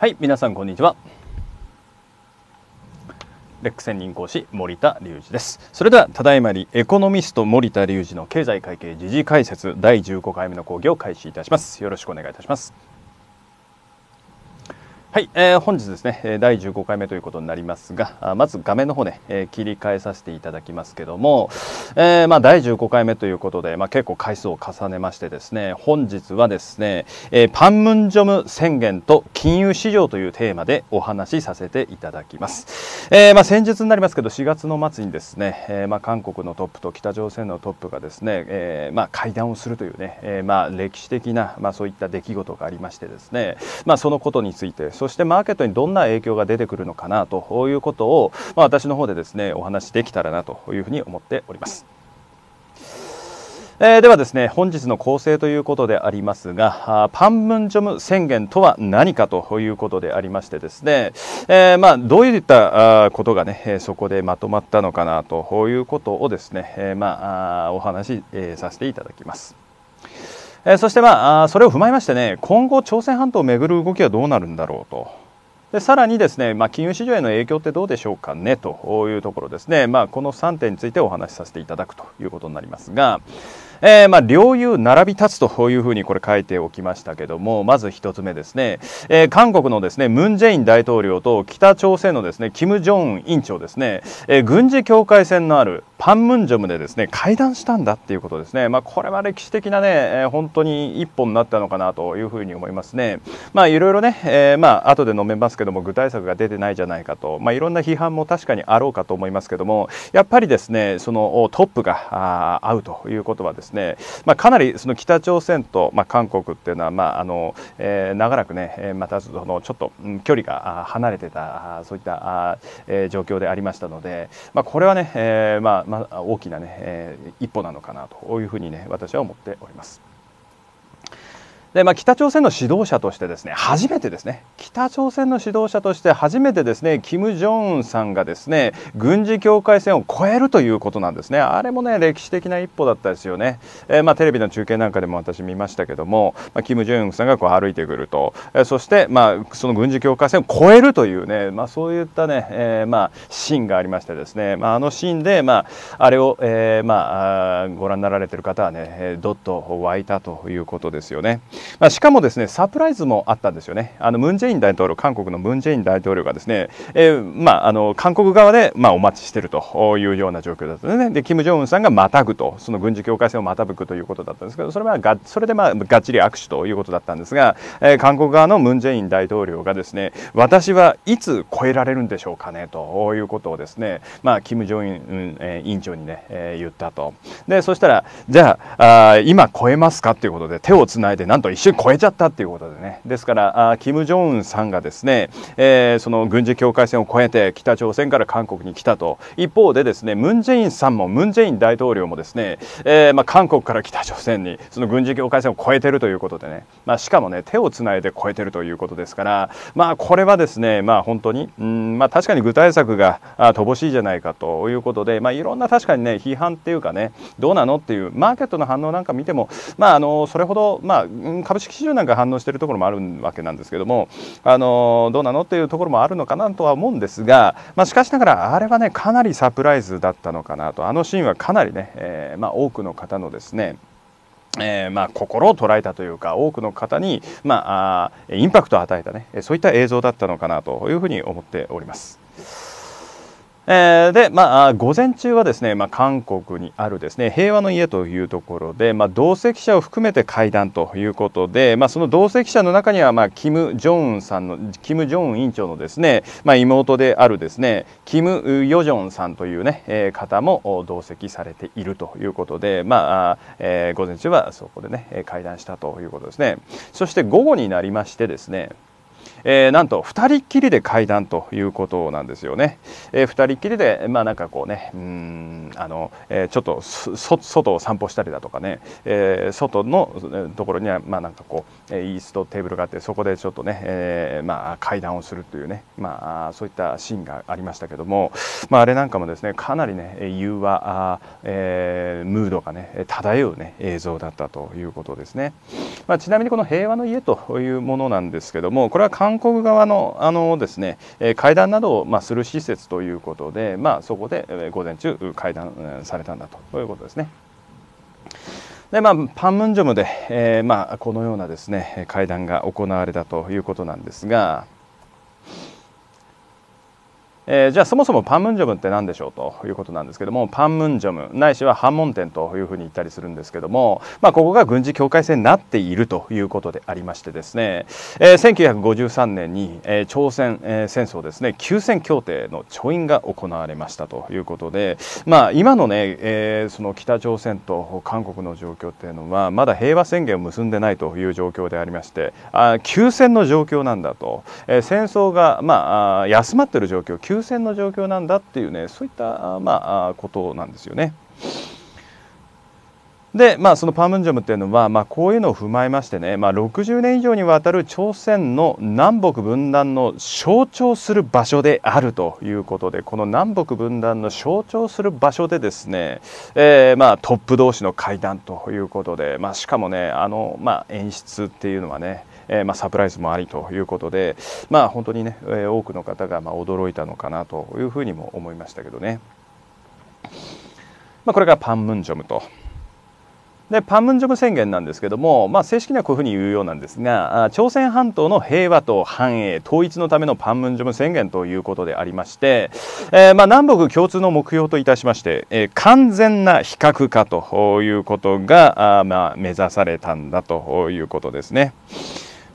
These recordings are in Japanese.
はい皆さんこんにちはレック専任講師森田隆二ですそれではただいまにエコノミスト森田隆二の経済会計時事解説第15回目の講義を開始いたしますよろしくお願いいたしますはい、えー、本日ですね第15回目ということになりますがまず画面の方ね、えー、切り替えさせていただきますけども、えー、まあ、第15回目ということで、まあ、結構回数を重ねましてですね本日はですね、えー、パンムンジョム宣言と金融市場というテーマでお話しさせていただきます、えまあ、先日になりますけど4月の末にですね、えま韓国のトップと北朝鮮のトップがですね、えま会談をするというね、えま歴史的な、まそういった出来事がありましてですね、まそのことについてそしてマーケットにどんな影響が出てくるのかなということを、まあ、私の方でですねお話できたらなというふうに思っております。えー、ではですね本日の構成ということでありますがパンムンジョム宣言とは何かということでありましてですね、えー、まあ、どういったことがねそこでまとまったのかなということをですね、えー、まあ、お話し、えさせていただきます。えそして、まあ、それを踏まえましてね今後朝鮮半島をめぐる動きはどうなるんだろうと。でさらにですね、まあ、金融市場への影響ってどうでしょうかねというところですね、まあ、この3点についてお話しさせていただくということになりますが、えー、まあ、領有並び立つというふうにこれ書いておきましたけどもまず1つ目ですね、えー、韓国のですねムン・ジェイン大統領と北朝鮮のですねキム・ジョンウン委員長ですね、えー、軍事境界線のあるパンムンジョムでですね会談したんだっていうことですね、まあ、これは歴史的なね、え本当に一本になったのかなというふうに思いますね。まあいろいろね、えー、まあ後で述べますけども具体策が出てないじゃないかと、まあ、いろんな批判も確かにあろうかと思いますけどもやっぱりですねそのトップが会うということはですねですね、まあ、かなりその北朝鮮と、まあ、韓国っていうのは、まああのえー、長らくね、またそのちょっとうん、距離が離れてたそういったあ、えー、状況でありましたので、まあ、これはね、えーまあまあ、大きなね、えー、一歩なのかなというふうにね私は思っております。でまあ、北朝鮮の指導者としてですね初めてですね北朝鮮の指導者として初めてですね金正恩さんがですね軍事境界線を越えるということなんですねあれもね歴史的な一歩だったですよね、えー、まあ、テレビの中継なんかでも私見ましたけども、まあ、金正恩さんがこう歩いてくると、えー、そして、まあ、その軍事境界線を越えるというね、まあ、そういったね、えー、まあ、シーンがありましてですね、まあ、あのシーンで、まあ、あれを、えまあ、ご覧になられてる方はねどっと湧いたということですよね。まあ、しかもですねサプライズもあったんですよね、あのムン・ジェイン大統領、韓国のムン・ジェイン大統領がですね、えー、まあ、あの韓国側で、まあ、お待ちしているというような状況だったんね、でキム・ジョンウンさんがまたぐと、その軍事境界線をまたぐということだったんですけど、それはがそれで、まあ、がっちり握手ということだったんですが、えー、韓国側のムン・ジェイン大統領がですね私はいつ超えられるんでしょうかねということをですね、まあ、キム・ジョンウン、えー、委員長にね、えー、言ったと。でそしたらじゃああ今超えますかということで手をつないでなんと一瞬超えちゃったっていうことでねですからキム・ジョンウンさんがですね、えー、その軍事境界線を越えて北朝鮮から韓国に来たと一方でですねムン・ジェインさんもムン・ジェイン大統領もですね、えー、まあ、韓国から北朝鮮にその軍事境界線を越えてるということでね、まあ、しかもね手をつないで越えてるということですからまあこれはですねまあ本当にうんまあ確かに具体策が乏しいじゃないかということで、まあ、いろんな確かにね批判っていうかねどうなのっていうマーケットの反応なんか見てもまああのそれほどまあ、株式市場なんか反応しているところもあるわけなんですけどもあのどうなのっていうところもあるのかなとは思うんですが、まあ、しかしながらあれはねかなりサプライズだったのかなとあのシーンはかなりね、えー、まあ、多くの方のですねえー、まあ、心を捉えたというか多くの方に、まあ、インパクトを与えたねそういった映像だったのかなというふうに思っております。えー、で、まあ、午前中はですね、まあ、韓国にあるですね平和の家というところで、まあ、同席者を含めて会談ということで、まあ、その同席者の中には、まあ、キム・ジョンさんのキム・ジョン委員長のですね、まあ、妹であるですねキム・ヨジョンさんというね、ねえー、方も同席されているということで、まあえー、午前中はそこでね会談したということですね。そして午後になりましてですねえー、なんと2人きりで会談ということなんですよね。えー、2人きりで、まあ、なんかこうねうんあの、えー、ちょっと外を散歩したりだとかね、えー、外のところには、まあ、なんかこうイーストテーブルがあってそこでちょっとね、えーまあ、会談をするというね、まあ、そういったシーンがありましたけども、まあ、あれなんかもですねかなりね融和あ、えー、ムードがね漂うね映像だったということですね。まあ、ちなみにこの平和の家というものなんですけどもこれは韓国側のあのですね、え会談などを、まする施設ということで、まあ、そこで、え午前中会談されたんだということですね。でまあ、パンムンジョムで、えー、まあ、このようなです、ね、会談が行われたということなんですが。えー、じゃあそもそもパンムンジョムって何でしょうということなんですけどもパンムンジョムないしは反門店というふうに言ったりするんですけども、まあ、ここが軍事境界線になっているということでありましてですね、えー、1953年に、えー、朝鮮、えー、戦争ですね休戦協定の調印が行われましたということで、まあ、今のね、えー、その北朝鮮と韓国の状況っていうのはまだ平和宣言を結んでないという状況でありましてあ休戦の状況なんだと、えー、戦争が、まあ、休まっている状況休優先の状況なんだっていうねそういった、まあ、ことなんですよね。で、まあ、そのパームンジョムっていうのは、まあ、こういうのを踏まえましてね、まあ、60年以上にわたる朝鮮の南北分断の象徴する場所であるということでこの南北分断の象徴する場所でですね、えーまあ、トップ同士の会談ということで、まあ、しかもねあの、まあ、演出っていうのはねえー、まあ、サプライズもありということで、まあ、本当にね、え多くの方がま驚いたのかなというふうにも思いましたけどね。まあ、これがパンムンジョムと。でパンムンジョム宣言なんですけども、まあ、正式にはこういうふうに言うようなんですが朝鮮半島の平和と繁栄統一のためのパンムンジョム宣言ということでありまして、えー、まあ、南北共通の目標といたしまして、えー、完全な非核化ということがあ、まあ、目指されたんだということですね。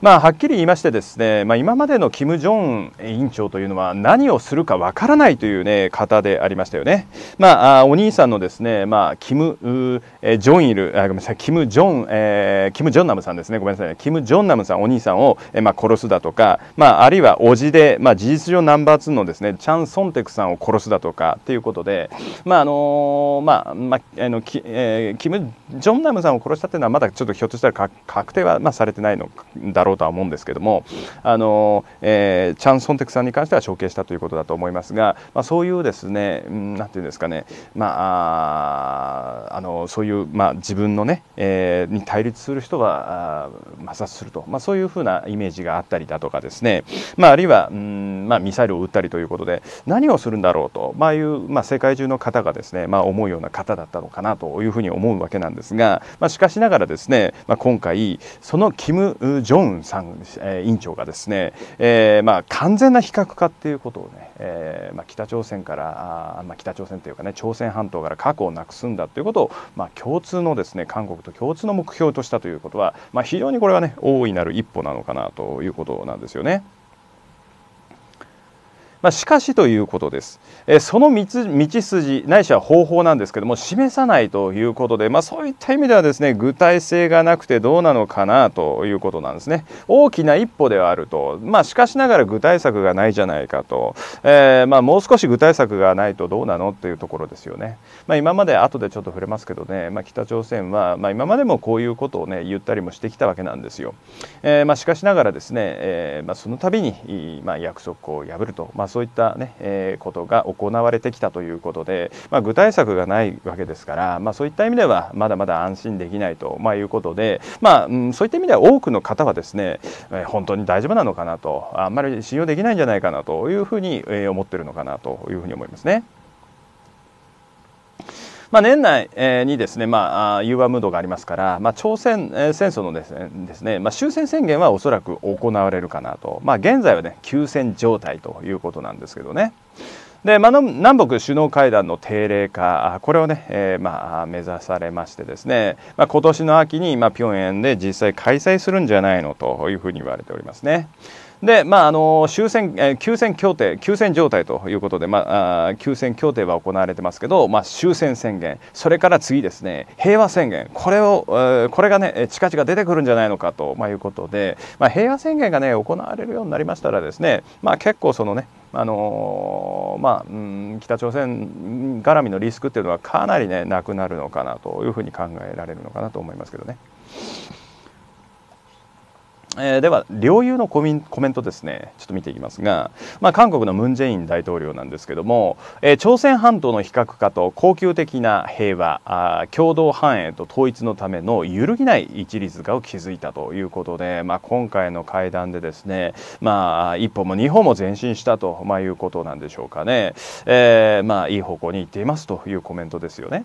まあ、はっきり言いましてですね、まあ、今までの金正恩委員長というのは何をするかわからないという、ね、方でありましたよね。まあ、お兄さんのですね、まあ、キム・ジョンイル、あごめんなさい、キム・ジョン、えー、キム・ジョンナムさんですね、ごめんなさい、キム・ジョンナムさん、お兄さんを、えまあ、殺すだとか、まあ、あるいは叔父で、まあ、事実上ナンバー2のですね、チャン・ソンテクさんを殺すだとかっていうことで、まあ、あのー、まあ、まあ、あの、きえー、キム・ジョンナムさんを殺したっていうのは、まだちょっとひょっとしたら確定は、まあ、されてないのだろうろうとは思うんですけどもあの、えー、チャン・ソンテクさんに関しては承継したということだと思いますが、まあ、そういうですねなんていうんですかね、まあ、あのそういう、まあ、自分のね、えー、に対立する人は摩擦すると、まあ、そういうふうなイメージがあったりだとかですね、まあ、あるいはうん、まあ、ミサイルを撃ったりということで何をするんだろうと、まあいう、まあ、世界中の方がですね、まあ、思うような方だったのかなというふうに思うわけなんですが、まあ、しかしながらですね、まあ、今回そのキム・ジョンンさん、えー、委員長がですね、えーまあ、完全な非核化っていうことをね、えーまあ、北朝鮮からあ、まあ、北朝鮮というかね朝鮮半島から核をなくすんだということを、まあ、共通のですね韓国と共通の目標としたということは、まあ、非常にこれはね大いなる一歩なのかなということなんですよね。まあ、しかしということです、えその道筋ないしは方法なんですけども示さないということで、まあ、そういった意味ではですね具体性がなくてどうなのかなということなんですね大きな一歩ではあると、まあ、しかしながら具体策がないじゃないかと、えー、まもう少し具体策がないとどうなのっていうところですよね、ま今まで後でちょっと触れますけどね、ま北朝鮮は、ま今までもこういうことをね言ったりもしてきたわけなんですよ、えー、ましかしながらですね、えー、まその度に、ま約束を破ると、まあそういったね、えー、ことが行われてきたということで、まあ、具体策がないわけですから、まあ、そういった意味ではまだまだ安心できないと、まあ、いうことで、まあうん、そういった意味では多くの方はですね、えー、本当に大丈夫なのかなとあんまり信用できないんじゃないかなというふうに思ってるのかなというふうに思いますね。まあ、年内にですね、まあ、融和ムードがありますから、まあ、朝鮮戦争のですねですね、まあ、終戦宣言はおそらく行われるかなと、まあ、現在はね休戦状態ということなんですけどね。で、まあ、南北首脳会談の定例化これをね、えー、まあ、目指されましてですね、まあ、今年の秋に、まあ、平壌で実際開催するんじゃないのというふうに言われておりますね。で、まあ、あの終戦、えー、休戦協定、休戦状態ということで、まあ、休戦協定は行われてますけど、まあ、終戦宣言、それから次ですね、平和宣言、これを、えー、これがね、近々出てくるんじゃないのかと、まあ、いうことで、まあ、平和宣言がね、行われるようになりましたらですね、まあ、結構そのね、あのー、まあ、うん、北朝鮮絡みのリスクっていうのはかなりねなくなるのかなというふうに考えられるのかなと思いますけどね。えー、では領有のコメントですねちょっと見ていきますが、まあ、韓国のムン・ジェイン大統領なんですけども、えー、朝鮮半島の非核化と恒久的な平和あ共同繁栄と統一のための揺るぎない一律化を築いたということで、まあ、今回の会談でですね、まあ、一歩も二歩も前進したと、まあ、いうことなんでしょうかね、えー、まあ、いい方向に行っていますというコメントですよね。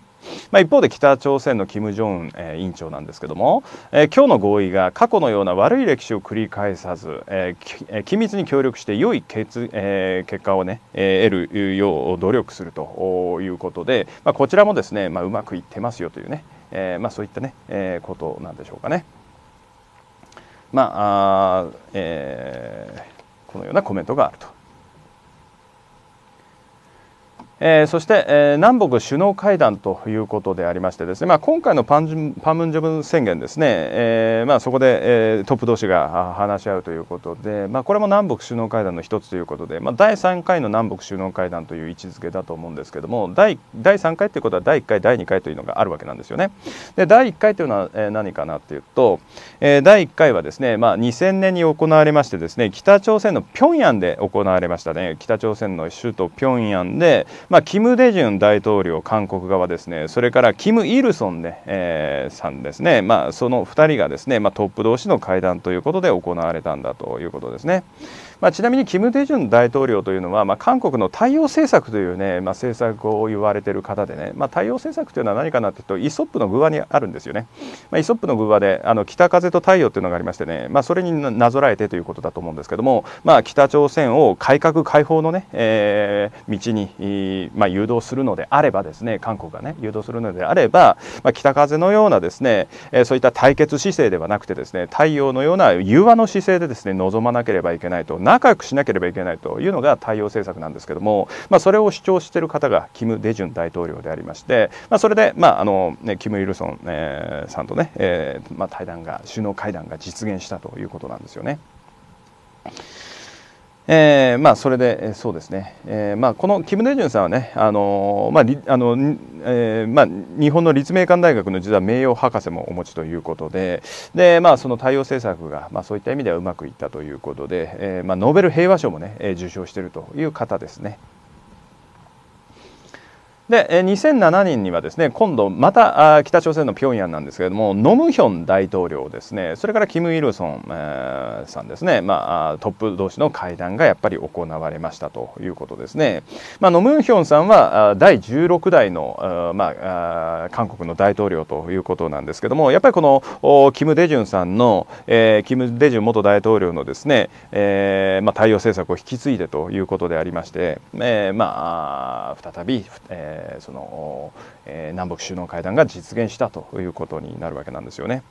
まあ、一方で北朝鮮の金正恩、えー、委員長なんですけども、えー、今日の合意が過去のような悪い歴史歴史を繰り返さず、えー、緊密に協力して良い結,、えー、結果をね、えー、得るよう努力するということで、まあ、こちらもですね、まあ、うまくいってますよというね、えーまあ、そういったね、えー、ことなんでしょうかね。まああ、えー、このようなコメントがあると。えー、そして、えー、南北首脳会談ということでありましてですね、まあ、今回のパンパンムンジョム宣言ですね、えーまあ、そこで、えー、トップ同士が話し合うということで、まあ、これも南北首脳会談の一つということで、まあ、第3回の南北首脳会談という位置づけだと思うんですけども第第3回ということは第1回第2回というのがあるわけなんですよね。で第1回というのは、えー、何かなというと、えー、第1回はですね、まあ、2000年に行われましてですね北朝鮮の平壌で行われましたね北朝鮮の首都平壌でまあ、キム・デジュン大統領、韓国側ですね、それからキム・イルソン、ねえー、さんですね、まあ、その2人がですね、まあ、トップ同士の会談ということで行われたんだということですね。まあ、ちなみにキム・デジュン大統領というのは、まあ、韓国の対応政策というね、まあ、政策を言われている方でね、まあ、対応政策というのは何かなというとイソップの寓話にあるんですよね、まあ、イソップの寓話であの北風と太陽というのがありましてね、まあ、それになぞらえてということだと思うんですけども、まあ、北朝鮮を改革開放のね、えー、道に、まあ、誘導するのであればですね韓国がね誘導するのであれば、まあ、北風のようなですね、えー、そういった対決姿勢ではなくてですね太陽のような融和の姿勢でですね望まなければいけないと。仲良くしなければいけないというのが対応政策なんですけども、まあ、それを主張している方がキム・デジュン大統領でありまして、まあ、それで、まああのね、キム・イルソン、えー、さんとね、えーまあ、対談が首脳会談が実現したということなんですよね。えー、まあ、それで、そうですね、えーまあ、このキム・デジュンさんはね、あのまああのえーまあ、日本の立命館大学の実は名誉博士もお持ちということで、でまあ、その対応政策が、まあ、そういった意味ではうまくいったということで、えーまあ、ノーベル平和賞もね、受賞しているという方ですね。で2007年にはですね今度また北朝鮮の平壌なんですけれどもノムヒョン大統領ですねそれからキム・イルソン、えさんですね、まあ、トップ同士の会談がやっぱり行われましたということですね、まあ、ノムヒョンさんは第16代の、まあ、韓国の大統領ということなんですけどもやっぱりこのキム・デジュンさんの、えー、キム・デジュン元大統領のですね、えーまあ、対応政策を引き継いでということでありまして、えーまあ、再び、えーえー、その、えー、南北首脳会談が実現したということになるわけなんですよね。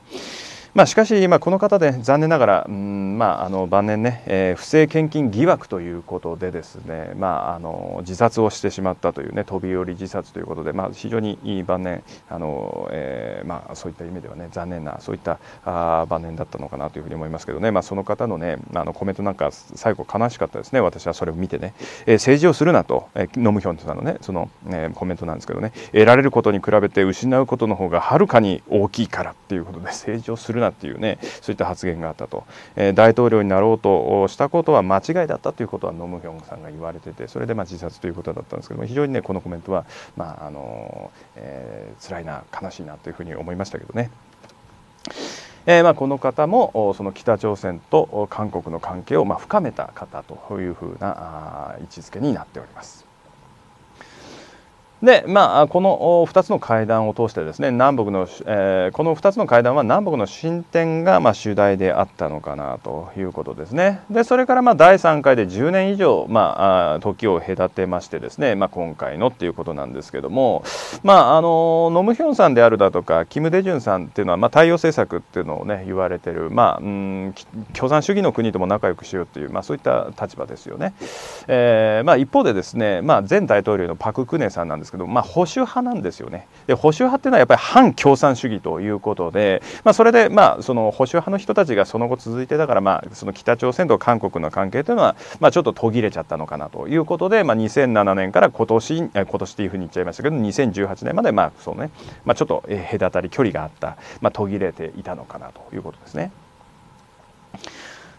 まあ、しかし、この方で残念ながら、うんまあ、あの晩年ね、えー、不正献金疑惑ということでですね、まあ、あの自殺をしてしまったというね飛び降り自殺ということで、まあ、非常にいい晩年あの、えーまあ、そういった意味ではね残念なそういったあ晩年だったのかなというふうに思いますけどね、まあ、その方のねあのコメントなんか最後悲しかったですね私はそれを見てね、えー、政治をするなと、えー、ノムヒョンさんのねその、えー、コメントなんですけどね得られることに比べて失うことの方がはるかに大きいからっていうことで政治をするなっていうねそういった発言があったと、えー、大統領になろうとしたことは間違いだったということはノムヒョンさんが言われててそれでまあ自殺ということだったんですけども非常にねこのコメントは、まああのえー、辛いな悲しいなというふうに思いましたけどね。えーまあ、この方もその北朝鮮と韓国の関係をまあ深めた方というふうな位置づけになっております。で、まあ、この2つの会談を通してですね南北の、えー、この2つの会談は南北の進展がまあ主題であったのかなということですね。でそれからまあ第3回で10年以上、まあ、時を隔てましてですね、まあ、今回のっていうことなんですけども、まあ、あのノムヒョンさんであるだとかキム・デジュンさんっていうのは、まあ、太陽政策っていうのをね言われてる、まあ、うん共産主義の国とも仲良くしようっていう、まあ、そういった立場ですよね。えーまあ、一方でですね、まあ、前大統領のパク・クネさんなんですけど、まあ、保守派なんですよねで保守派っていうのはやっぱり反共産主義ということで、まあ、それで、まあ、その保守派の人たちがその後続いてだから、まあ、その北朝鮮と韓国の関係というのは、まあ、ちょっと途切れちゃったのかなということで、まあ、2007年から今年今年っていうふうに言っちゃいましたけど2018年まで、まあそうねまあ、ちょっと隔たり距離があった、まあ、途切れていたのかなということですね。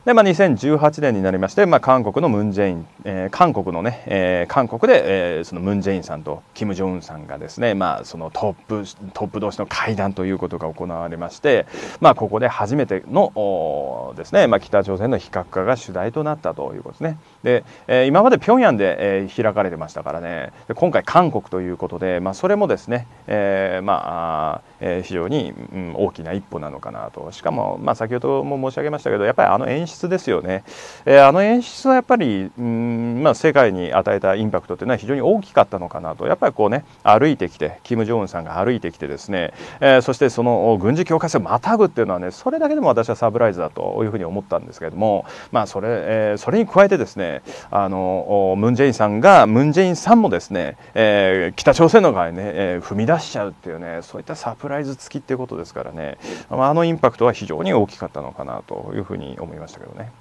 で、まあ、2018年になりまして、まあ、韓国のムン・ジェイン、えー、韓国のね、えー、韓国で、えー、そのムン・ジェインさんとキム・ジョンウンさんがですね、まあ、そのトップ、トップ同士の会談ということが行われまして、まあ、ここで初めてのですね、まあ、北朝鮮の非核化が主題となったということですね。で、えー、今まで平壌で、えー、開かれてましたからね、で今回韓国ということで、まあ、それもですね、えー、まあ、えー、非常に、うん、大きな一歩なのかなと。しかも、まあ、先ほども申し上げましたけど、やっぱりあの演習出ですよね、えー、あの演出はやっぱりうん、まあ、世界に与えたインパクトというのは非常に大きかったのかなとやっぱりこうね歩いてきてキム・ジョンウンさんが歩いてきてですね、えー、そしてその軍事境界線をまたぐっていうのはねそれだけでも私はサプライズだというふうに思ったんですけれども、まあそれえー、それに加えてですねあのムン・ジェインさんがムン・ジェインさんもですね、えー、北朝鮮の側にね、えー、踏み出しちゃうっていうねそういったサプライズ付きっていうことですからね、まあ、あのインパクトは非常に大きかったのかなというふうに思いましたけどね、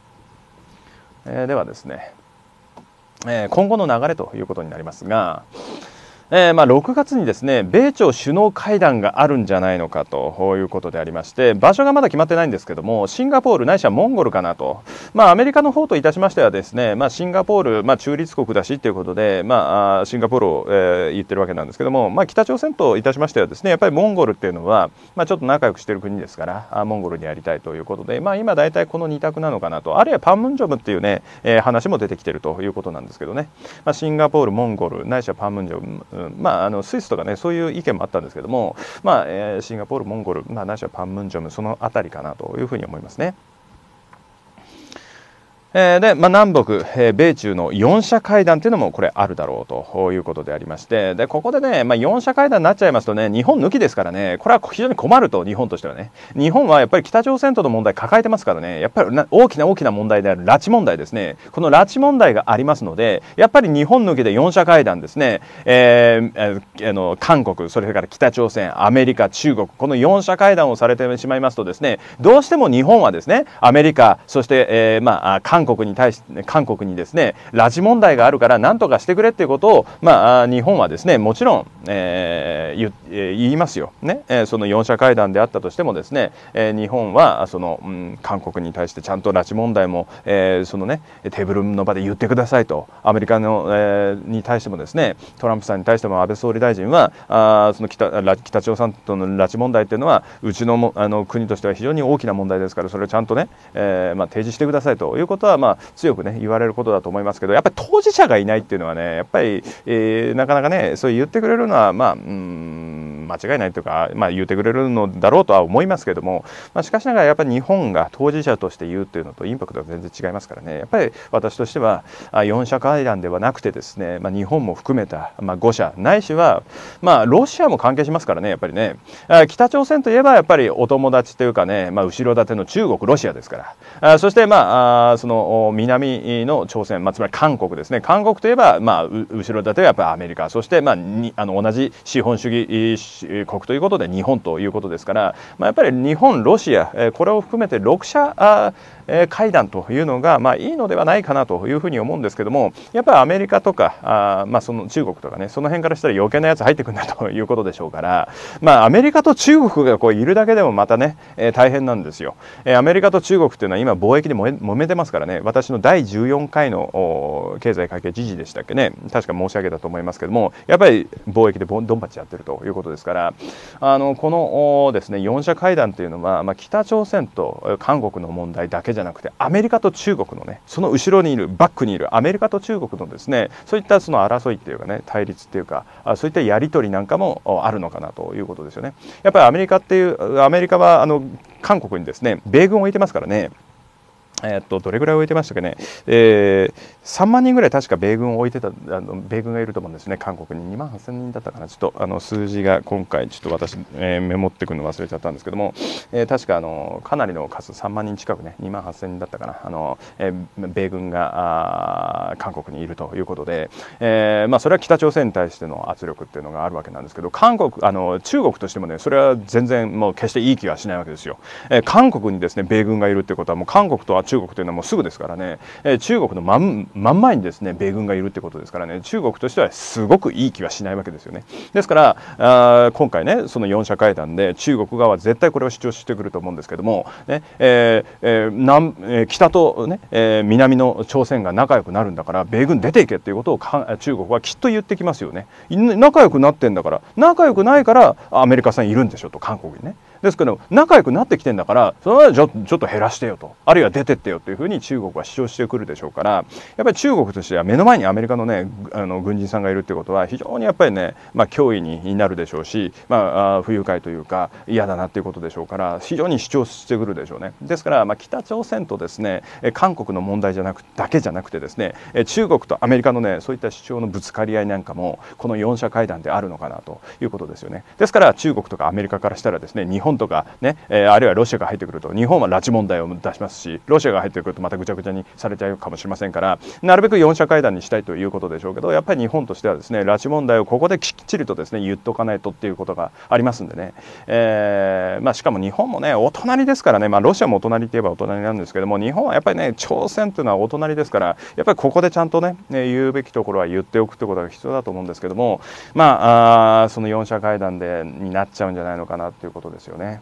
えー、ではですね、え今後の流れということになりますが、えー、まあ、6月にですね米朝首脳会談があるんじゃないのかということでありまして場所がまだ決まってないんですけどもシンガポールないしはモンゴルかなと、まあ、アメリカの方といたしましてはですね、まあ、シンガポール、まあ、中立国だしということで、まあ、シンガポールを、えー、言ってるわけなんですけども、まあ、北朝鮮といたしましてはですねやっぱりモンゴルっていうのは、まあ、ちょっと仲良くしてる国ですからモンゴルにやりたいということで、まあ、今大体この2択なのかなとあるいはパンムンジョムっていうね、えー、話も出てきてるということなんですけどね、まあ、シンガポールモンゴルないしはパンムンジョムまあ、あのスイスとかねそういう意見もあったんですけども、まあえシンガポールモンゴル、まあ、なしはパンムンジョムその辺りかなというふうに思いますね。えー、で、まあ、南北、えー、米中の4者会談というのもこれあるだろうということでありましてでここでね、まあ、4者会談になっちゃいますとね日本抜きですからねこれは非常に困ると日本としてはね日本はやっぱり北朝鮮との問題抱えてますからねやっぱり大きな大きな問題である拉致問題ですねこの拉致問題がありますのでやっぱり日本抜きで4者会談ですね、えー、えー、の韓国それから北朝鮮アメリカ中国この4者会談をされてしまいますとですねどうしても日本はですねアメリカそして、えーまあ、韓国韓国に対して、韓国にですね、拉致問題があるから何とかしてくれっていうことを、まあ、日本はですね、もちろん、えー、言いますよ。ね、その4者会談であったとしてもですね、日本は、その、うん、韓国に対してちゃんと拉致問題も、えー、そのね、テーブルの場で言ってくださいと、アメリカの、えー、に対してもですね、トランプさんに対しても安倍総理大臣は、あその北北朝鮮との拉致問題っていうのは、うちのあの国としては非常に大きな問題ですから、それをちゃんとね、えーまあ、提示してくださいということは、はまあ強くね言われることだと思いますけどやっぱり当事者がいないっていうのはねやっぱり、えー、なかなかねそう言ってくれるのはまあうん間違いないというか、まあ、言ってくれるのだろうとは思いますけども、まあ、しかしながらやっぱり日本が当事者として言うっていうのとインパクトが全然違いますからねやっぱり私としては4者会談ではなくてですね、まあ、日本も含めた、まあ、5者ないしは、まあ、ロシアも関係しますからねやっぱりね北朝鮮といえばやっぱりお友達というかね、まあ、後ろ盾の中国ロシアですからあそしてまああその南の朝鮮、まあ、つまり韓国ですね韓国といえば、まあ、後ろ盾はやっぱりアメリカそして、まあ、にあの同じ資本主義国ということで日本ということですから、まあ、やっぱり日本ロシアこれを含めて6社え会談というのが、まあ、いいのではないかなというふうに思うんですけどもやっぱりアメリカとかあ、まあ、その中国とかねその辺からしたら余計なやつ入ってくるんだということでしょうから、まあ、アメリカと中国がこういるだけでもまたね、え大変なんですよ、えアメリカと中国っていうのは今貿易でもめてますからね私の第14回の経済会計知事でしたっけね確か申し上げたと思いますけどもやっぱり貿易でドンパチやってるということですからあのこのですね4者会談というのは、まあ、北朝鮮と韓国の問題だけけじゃなくてアメリカと中国のねその後ろにいるバックにいるアメリカと中国のですねそういったその争いっていうかね対立っていうかそういったやり取りなんかもあるのかなということですよね。やっぱりアメリカっていうアメリカはあの韓国にですね米軍を置いてますからねえー、っとどれぐらい置いてましたかね、えー、3万人ぐらい確か米軍を置いてたあの米軍がいると思うんですね、韓国に2万8000人だったかな、ちょっとあの数字が今回、ちょっと私、えー、メモってくるの忘れちゃったんですけども、えー、確かあのかなりの数、3万人近くね、2万8000人だったかな、あのえ米軍があ韓国にいるということで、えまあ、それは北朝鮮に対しての圧力っていうのがあるわけなんですけど、韓国あの中国としてもね、それは全然、もう決していい気はしないわけですよ。え韓国にですね米軍がいるってことは、もう韓国とは中国というのはもうすぐですからね、えー、中国の真真ん前にですね米軍がいるってことですからね中国としてはすごくいい気はしないわけですよねですからあ今回ねその4者会談で中国側は絶対これを主張してくると思うんですけども、ねえーえー南えー、北とね、えー、南の朝鮮が仲良くなるんだから米軍出ていけっていうことをか中国はきっと言ってきますよね仲良くなってんだから仲良くないからアメリカさんいるんでしょと韓国にね。ですけど仲良くなってきてんだからそのはちょちょっと減らしてよとあるいは出てってよというふうに中国は主張してくるでしょうからやっぱり中国としては目の前にアメリカのねあの軍人さんがいるってことは非常にやっぱりね、まあ、脅威になるでしょうし、まあ、不愉快というか嫌だなっていうことでしょうから非常に主張してくるでしょうね。ですから、まあ、北朝鮮とですね韓国の問題じゃなくだけじゃなくてですね中国とアメリカのねそういった主張のぶつかり合いなんかもこの4者会談であるのかなということですよね。ですから中国とかアメリカからしたらですね日本本とかね、えあるいはロシアが入ってくると日本は拉致問題を出しますしロシアが入ってくるとまたぐちゃぐちゃにされちゃうかもしれませんからなるべく4者会談にしたいということでしょうけどやっぱり日本としてはですね拉致問題をここできっちりとですね言っとかないとっていうことがありますんでね、えー、まあ、しかも日本もねお隣ですからね、まあ、ロシアもお隣といえばお隣なんですけども日本はやっぱりね朝鮮というのはお隣ですからやっぱりここでちゃんとね言うべきところは言っておくということが必要だと思うんですけどもまあその4者会談でになっちゃうんじゃないのかなということですよね。Yeah.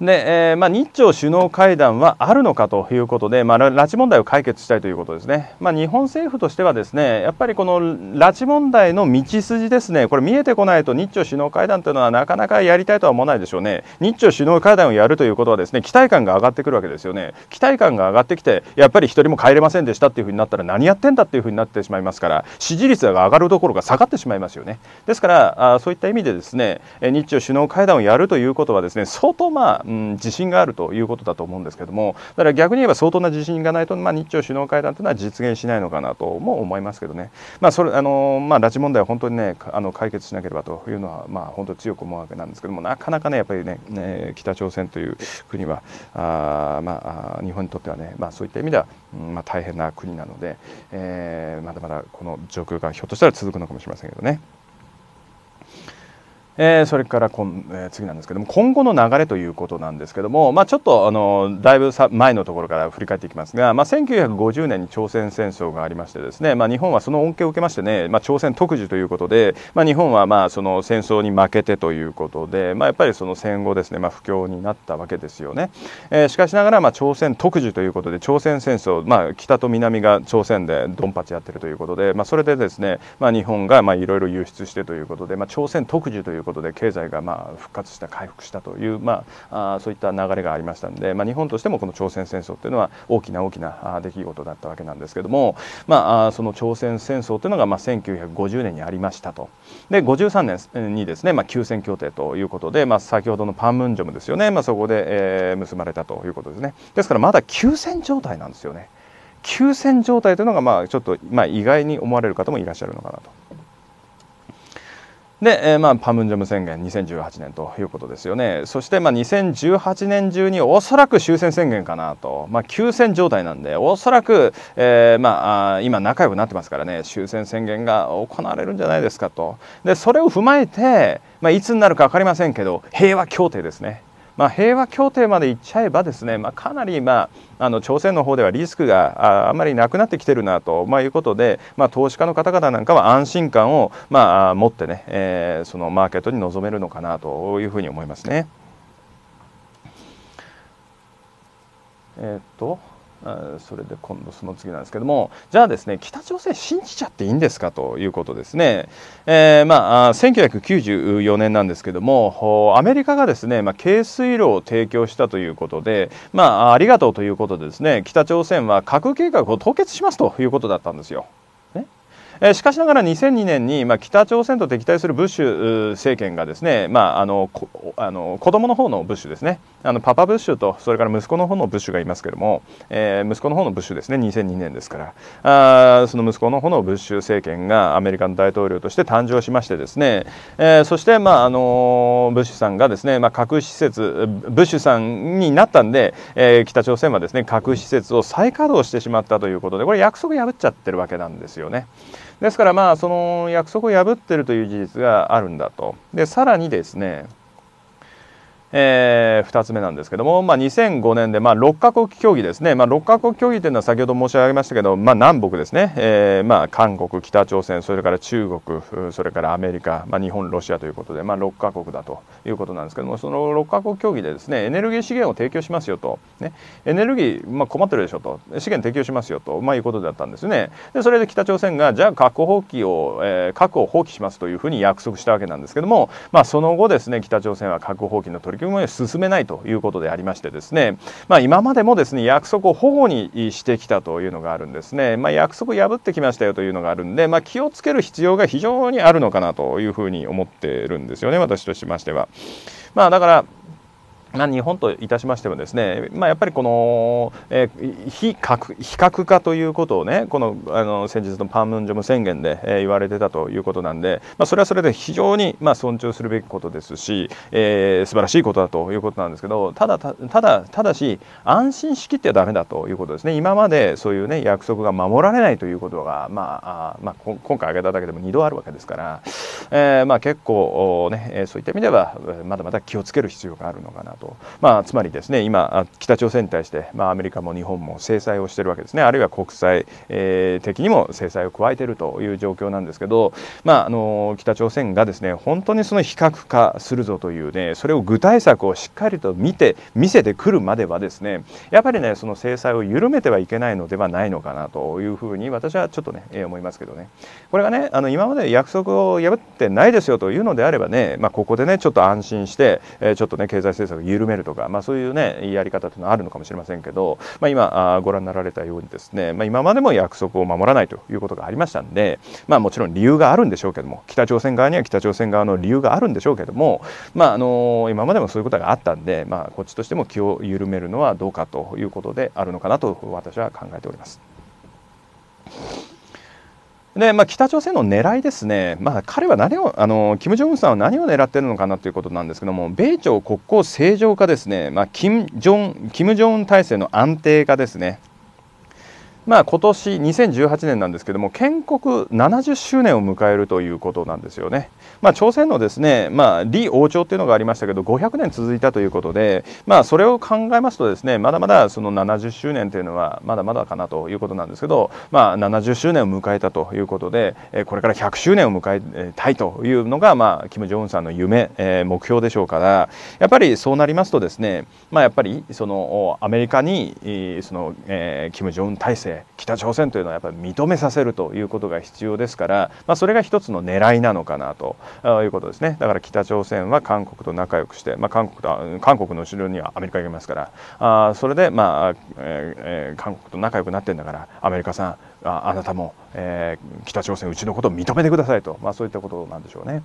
で、えー、まあ、日朝首脳会談はあるのかということで、まあ、拉致問題を解決したいということですね、まあ、日本政府としては、ですねやっぱりこの拉致問題の道筋ですね、これ、見えてこないと日朝首脳会談というのは、なかなかやりたいとは思わないでしょうね、日朝首脳会談をやるということは、ですね期待感が上がってくるわけですよね、期待感が上がってきて、やっぱり一人も帰れませんでしたっていうふうになったら、何やってんだっていうふうになってしまいますから、支持率が上がるどころか下がってしまいますよね。ですから、あそういった意味で、ですね日朝首脳会談をやるということは、ですね相当、まあ、うん、自信があるということだと思うんですけどもだから逆に言えば相当な自信がないと、まあ、日朝首脳会談というのは実現しないのかなとも思いますけどね、まあ、それあのまあ、拉致問題は本当に、ね、あの解決しなければというのは、まあ、本当強く思うわけなんですけどもなかなかねやっぱりね、ね、北朝鮮という国はあ、まあ、日本にとってはね、まあ、そういった意味では、まあ、大変な国なので、えー、まだまだこの状況がひょっとしたら続くのかもしれませんけどね。えー、それからえー、次なんですけども今後の流れということなんですけども、まあ、ちょっとあのだいぶさ前のところから振り返っていきますが、まあ、1950年に朝鮮戦争がありましてですね、まあ、日本はその恩恵を受けましてね、まあ、朝鮮特需ということで、まあ、日本はまあその戦争に負けてということで、まあ、やっぱりその戦後ですね、まあ、不況になったわけですよね、えー、しかしながらまあ朝鮮特需ということで朝鮮戦争、まあ、北と南が朝鮮でドンパチやってるということで、まあ、それでですね、まあ、日本がいろいろ輸出してということで、まあ、朝鮮特需ということで経済がま復活した回復したという、まあ、そういった流れがありましたので、まあ、日本としてもこの朝鮮戦争というのは大きな大きな出来事だったわけなんですけども、まあ、その朝鮮戦争というのがま1950年にありましたとで53年にですね、ま休戦協定ということで、まあ、先ほどのパンムンジョムですよね、まそこで、え結ばれたということですねですからまだ休戦状態なんですよね。休戦状態というのがまあちょっとまあ意外に思われる方もいらっしゃるのかなと。で、えー、まあ、パムンジョム宣言2018年ということですよねそして、まあ、2018年中におそらく終戦宣言かなと、まあ、休戦状態なんでおそらく、えー、まあ、今仲良くなってますからね終戦宣言が行われるんじゃないですかとでそれを踏まえて、まあ、いつになるか分かりませんけど平和協定ですねまあ、平和協定までいっちゃえばですね、まあ、かなり、まあ、あの朝鮮の方ではリスクがああんまりなくなってきてるなと、まあ、いうことで、まあ、投資家の方々なんかは安心感を、まあ、持ってね、えー、そのマーケットに臨めるのかなというふうに思いますね。えー、っとそれで今度その次なんですけどもじゃあですね北朝鮮信じちゃっていいんですかということですね、えー、まあ、1994年なんですけどもアメリカがですね、まあ、軽水炉を提供したということで、まあ、ありがとうということでですね北朝鮮は核計画を凍結しますということだったんですよ。しかしながら2002年に、まあ、北朝鮮と敵対するブッシュ政権がですね、まあ、あのあの子供の方のブッシュですねあのパパブッシュとそれから息子の方のブッシュがいますけども、えー、息子の方のブッシュですね2002年ですからあその息子の方のブッシュ政権がアメリカの大統領として誕生しましてですね、えー、そして、まああのブッシュさんがですね、まあ、核施設ブッシュさんになったんで、えー、北朝鮮はですね核施設を再稼働してしまったということでこれ約束破っちゃってるわけなんですよね。ですからまあその約束を破ってるという事実があるんだと。でさらにですねえー、2つ目なんですけども、まあ、2005年で、まあ、6カ国協議ですね、まあ、6カ国協議というのは先ほど申し上げましたけど、まあ、南北ですね、えーまあ、韓国、北朝鮮、それから中国、それからアメリカ、まあ、日本、ロシアということで、まあ、6カ国だということなんですけども、その6カ国協議でですねエネルギー資源を提供しますよと、ね、エネルギー、まあ、困ってるでしょと、資源提供しますよと、まあ、いうことだったんですね。でそれで北朝鮮が、じゃあ核放棄を、えー、核を放棄しますというふうに約束したわけなんですけども、まあ、その後ですね北朝鮮は核放棄の取り取り組みを進めないということでありましてですね、まあ、今までもですね約束を保護にしてきたというのがあるんですね、まあ、約束を破ってきましたよというのがあるんで、まあ、気をつける必要が非常にあるのかなというふうに思っているんですよね私としましては。まあ、だからま日本といたしましてもですね、まあ、やっぱりこの、えー、非核非核化ということをねこのあの先日のパンムンジョム宣言で、えー、言われてたということなんで、まあ、それはそれで非常に、まあ、尊重するべきことですし、えー、素晴らしいことだということなんですけどただただただし安心しきってはダメだということですね今までそういうね約束が守られないということが、まあまあ、今回挙げただけでも2度あるわけですから、えーまあ、結構ねそういった意味ではまだまだ気をつける必要があるのかなと、まあ、つまりですね今北朝鮮に対して、まあ、アメリカも日本も制裁をしているわけですねあるいは国際、えー、的にも制裁を加えているという状況なんですけど、まあ、あの北朝鮮がですね本当にその非核化するぞというねそれを具体策をしっかりと見て見せてくるまではですねやっぱりねその制裁を緩めてはいけないのではないのかなというふうに私はちょっとね、えー、思いますけどねこれがねあの今まで約束を破ってないですよというのであればね、まあ、ここでねちょっと安心して、えー、ちょっとね経済政策緩めるとか、まあ、そういうねやり方というのはあるのかもしれませんけど、まあ、今あご覧になられたようにですね、まあ、今までも約束を守らないということがありましたんで、まあ、もちろん理由があるんでしょうけども北朝鮮側には北朝鮮側の理由があるんでしょうけども、まあ、あの今までもそういうことがあったんで、まあ、こっちとしても気を緩めるのはどうかということであるのかなと私は考えております。でまあ、北朝鮮の狙いですね、まあ、彼は何をあの金正恩さんは何を狙っているのかなということなんですけども米朝国交正常化ですね、まあ、金正恩体制の安定化ですね、まあ、今年2018年なんですけども建国70周年を迎えるということなんですよね。まあ、朝鮮のですね、まあ、李王朝というのがありましたけど500年続いたということで、まあ、それを考えますとですねまだまだその70周年というのはまだまだかなということなんですけど、まあ、70周年を迎えたということでこれから100周年を迎えたいというのが、まあ、金正恩さんの夢、えー、目標でしょうからやっぱりそうなりますとですね、まあ、やっぱりそのアメリカにその、えー、金正恩体制北朝鮮というのはやっぱり認めさせるということが必要ですから、まあ、それが一つの狙いなのかなと。ということですねだから北朝鮮は韓国と仲良くして、まあ、韓国と韓国の後ろにはアメリカがいますからあそれで、まあえー、韓国と仲良くなってんだからアメリカさんああなたも、えー、北朝鮮うちのことを認めてくださいと、まあ、そういったことなんでしょうね。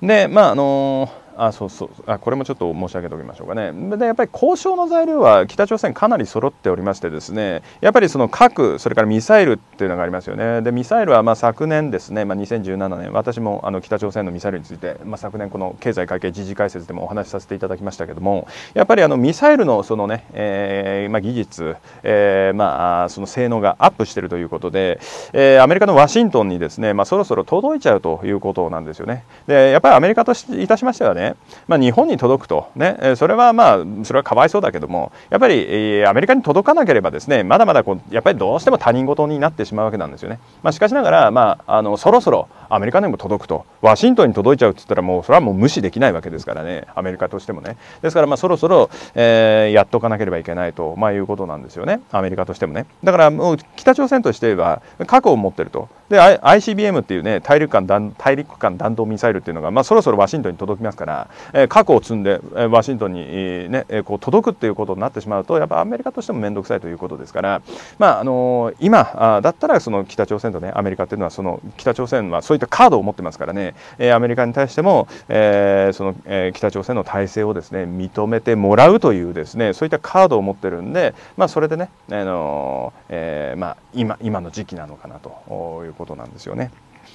でまああのーあそうそうあこれもちょっと申し上げておきましょうかねでやっぱり交渉の材料は北朝鮮かなり揃っておりましてですねやっぱりその核それからミサイルっていうのがありますよねでミサイルはま昨年ですね、まあ、2017年私もあの北朝鮮のミサイルについて、まあ、昨年この経済会計時事解説でもお話しさせていただきましたけどもやっぱりあのミサイルのそのね、えー、まあ、技術、えー、まあ、その性能がアップしているということで、えー、アメリカのワシントンにですね、まそろそろ届いちゃうということなんですよねでやっぱりアメリカといたしましてはねね、まあ、日本に届くと、ね、それはまあそれはかわいそうだけどもやっぱりアメリカに届かなければですねまだまだこうやっぱりどうしても他人事になってしまうわけなんですよね。まあ、しかしながら、まあ、あのそろそろアメリカにも届くとワシントンに届いちゃうって言ったらもうそれはもう無視できないわけですからねアメリカとしてもね。ですからまあそろそろ、えー、やっとかなければいけないと、まあ、いうことなんですよねアメリカとしてもね。だからもう北朝鮮としては核を持ってると。で ICBM っていうね大陸間弾大陸間弾道ミサイルっていうのが、まあ、そろそろワシントンに届きますから、えー、核を積んで、えー、ワシントンに、えねえー、こう届くっていうことになってしまうとやっぱアメリカとしても面倒くさいということですから、まああのー、今あだったらその北朝鮮とねアメリカっていうのはその北朝鮮はそういったカードを持ってますからね、えー、アメリカに対しても、えーそのえー、北朝鮮の体制をですね認めてもらうというですねそういったカードを持ってるんで、まあ、それでね、あのーえーまあ、今今の時期なのかなということなんですよね。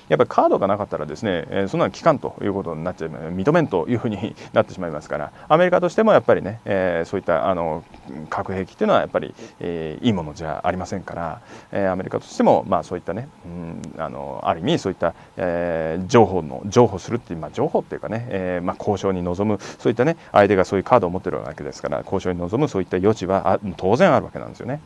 やっぱりカードがなかったらですね、えー、そんなの期間ということになっちゃう認めんというふうになってしまいますからアメリカとしてもやっぱりね、えー、そういったあの核兵器っていうのはやっぱり、えー、いいものじゃありませんから、えー、アメリカとしても、まあ、そういったね、うん、あのある意味そういった、えー、情報の譲歩するっていう、まあ、情報っていうかね、えーまあ、交渉に臨むそういったね相手がそういうカードを持ってるわけですから交渉に臨むそういった余地はあ当然あるわけなんですよね。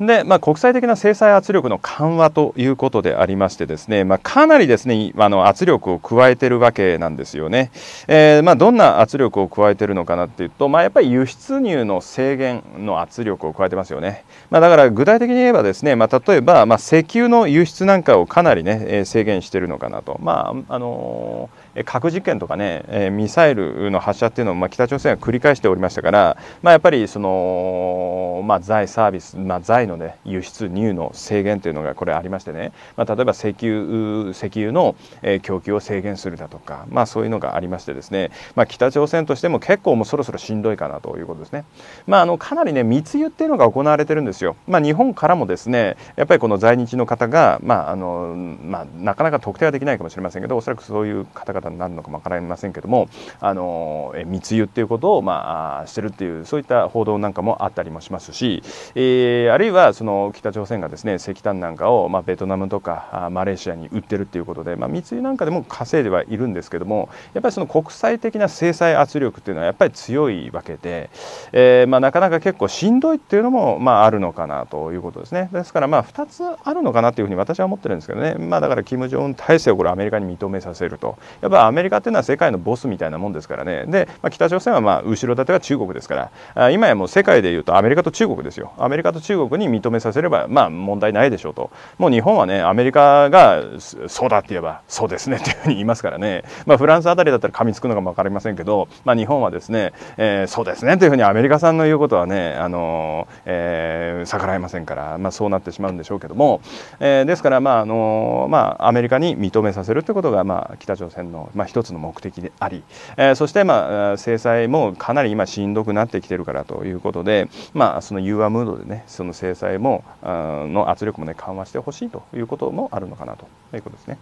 で、まあ、国際的な制裁圧力の緩和ということでありましてですね、まあ、かなりですねあの圧力を加えてるわけなんですよね。えー、まあ、どんな圧力を加えてるのかなというと、まあ、やっぱり輸出入の制限の圧力を加えてますよね。まあ、だから具体的に言えばですね、まあ、例えば、まあ、石油の輸出なんかをかなりね制限しているのかなと。まああのー核実験とかね、えミサイルの発射っていうのを、ま北朝鮮は繰り返しておりましたから、まあ、やっぱりその、まあ、財サービス、まあ、財の、ね、輸出入の制限というのがこれありましてね、まあ、例えば石油石油の、え供給を制限するだとか、まあ、そういうのがありましてですね、まあ、北朝鮮としても結構もうそろそろしんどいかなということですね。まあ、あのかなりね密輸っていうのが行われてるんですよ。まあ、日本からもですねやっぱりこの在日の方が、まああのまあ、なかなか特定はできないかもしれませんけどおそらくそういう方々になるのかも分かりませんけどもあの密輸っていうことを、まあ、してるっていうそういった報道なんかもあったりもしますし、えー、あるいはその北朝鮮がですね石炭なんかを、まあ、ベトナムとかマレーシアに売ってるっていうことで、まあ、密輸なんかでも稼いではいるんですけどもやっぱりその国際的な制裁圧力っていうのはやっぱり強いわけで、えーまあ、なかなか結構しんどいっていうのも、まあ、あるのかなということですね。ですからまあ2つあるのかなというふうに私は思ってるんですけどね、まあ、だから金正恩体制をこれアメリカに認めさせるとやぱアメリカっていうのは世界のボスみたいなもんですからねで、まあ、北朝鮮はまあ後ろ盾は中国ですから今やもう世界でいうとアメリカと中国ですよアメリカと中国に認めさせればまあ問題ないでしょうともう日本はねアメリカがそうだって言えばそうですねっていうふうに言いますからね、まあ、フランスあたりだったら噛みつくのかも分かりませんけど、まあ、日本はですね、えー、そうですねというふうにアメリカさんの言うことはね、あのえー、逆らえませんから、まあ、そうなってしまうんでしょうけども、えー、ですから、まああのまあ、アメリカに認めさせるということが、まあ、北朝鮮のの、まあ、一つの目的であり、えー、そして、まあ、制裁もかなり今しんどくなってきてるからということで、まあ、その融和ムードでねその制裁もの圧力もね緩和してほしいということもあるのかなということですね。